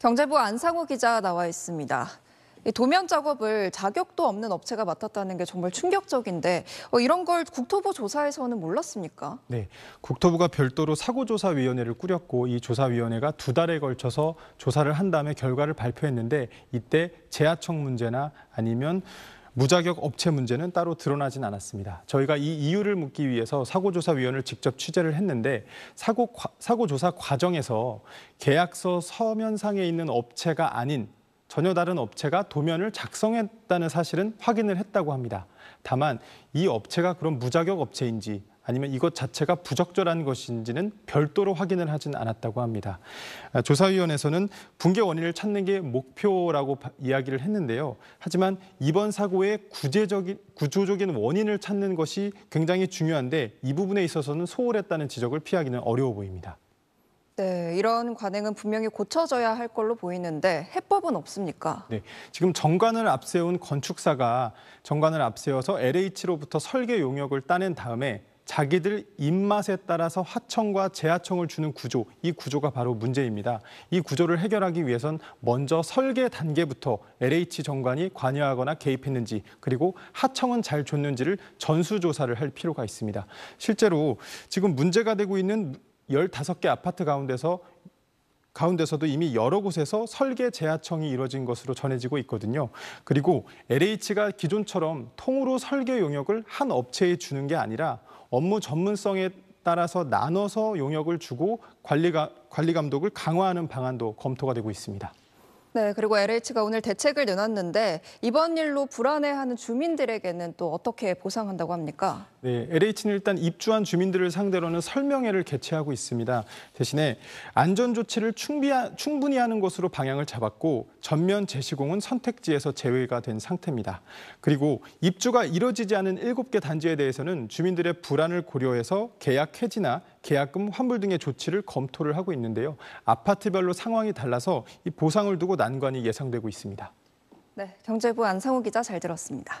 경제부 안상호 기자 나와 있습니다. 도면 작업을 자격도 없는 업체가 맡았다는 게 정말 충격적인데 어, 이런 걸 국토부 조사에서는 몰랐습니까? 네, 국토부가 별도로 사고조사위원회를 꾸렸고 이 조사위원회가 두 달에 걸쳐서 조사를 한 다음에 결과를 발표했는데 이때 재하청 문제나 아니면 무자격 업체 문제는 따로 드러나진 않았습니다. 저희가 이 이유를 묻기 위해서 사고조사위원을 직접 취재를 했는데 사고 사고조사 과정에서 계약서 서면상에 있는 업체가 아닌 전혀 다른 업체가 도면을 작성했다는 사실은 확인을 했다고 합니다. 다만 이 업체가 그런 무자격 업체인지 아니면 이것 자체가 부적절한 것인지는 별도로 확인을 하진 않았다고 합니다. 아, 조사위원회에서는 붕괴 원인을 찾는 게 목표라고 이야기를 했는데요. 하지만 이번 사고의 구제적인, 구조적인 원인을 찾는 것이 굉장히 중요한데 이 부분에 있어서는 소홀했다는 지적을 피하기는 어려워 보입니다. 네, 이런 관행은 분명히 고쳐져야 할 걸로 보이는데 해법은 없습니까? 네, 지금 정관을 앞세운 건축사가 정관을 앞세워서 LH로부터 설계 용역을 따낸 다음에 자기들 입맛에 따라서 하청과 재하청을 주는 구조, 이 구조가 바로 문제입니다. 이 구조를 해결하기 위해선 먼저 설계 단계부터 LH 정관이 관여하거나 개입했는지, 그리고 하청은 잘 줬는지를 전수조사를 할 필요가 있습니다. 실제로 지금 문제가 되고 있는 15개 아파트 가운데서 가운데서도 이미 여러 곳에서 설계 재하청이 이뤄진 것으로 전해지고 있거든요. 그리고 LH가 기존처럼 통으로 설계 용역을 한 업체에 주는 게 아니라 업무 전문성에 따라서 나눠서 용역을 주고 관리가, 관리 감독을 강화하는 방안도 검토가 되고 있습니다. 네, 그리고 LH가 오늘 대책을 내놨는데 이번 일로 불안해하는 주민들에게는 또 어떻게 보상한다고 합니까? 네, LH는 일단 입주한 주민들을 상대로는 설명회를 개최하고 있습니다. 대신에 안전 조치를 충비하, 충분히 하는 것으로 방향을 잡았고 전면 제시공은 선택지에서 제외가 된 상태입니다. 그리고 입주가 이뤄지지 않은 7개 단지에 대해서는 주민들의 불안을 고려해서 계약 해지나 계약금 환불 등의 조치를 검토를 하고 있는데요. 아파트별로 상황이 달라서 이 보상을 두고 난관이 예상되고 있습니다. 네, 경제부 안상우 기자 잘 들었습니다.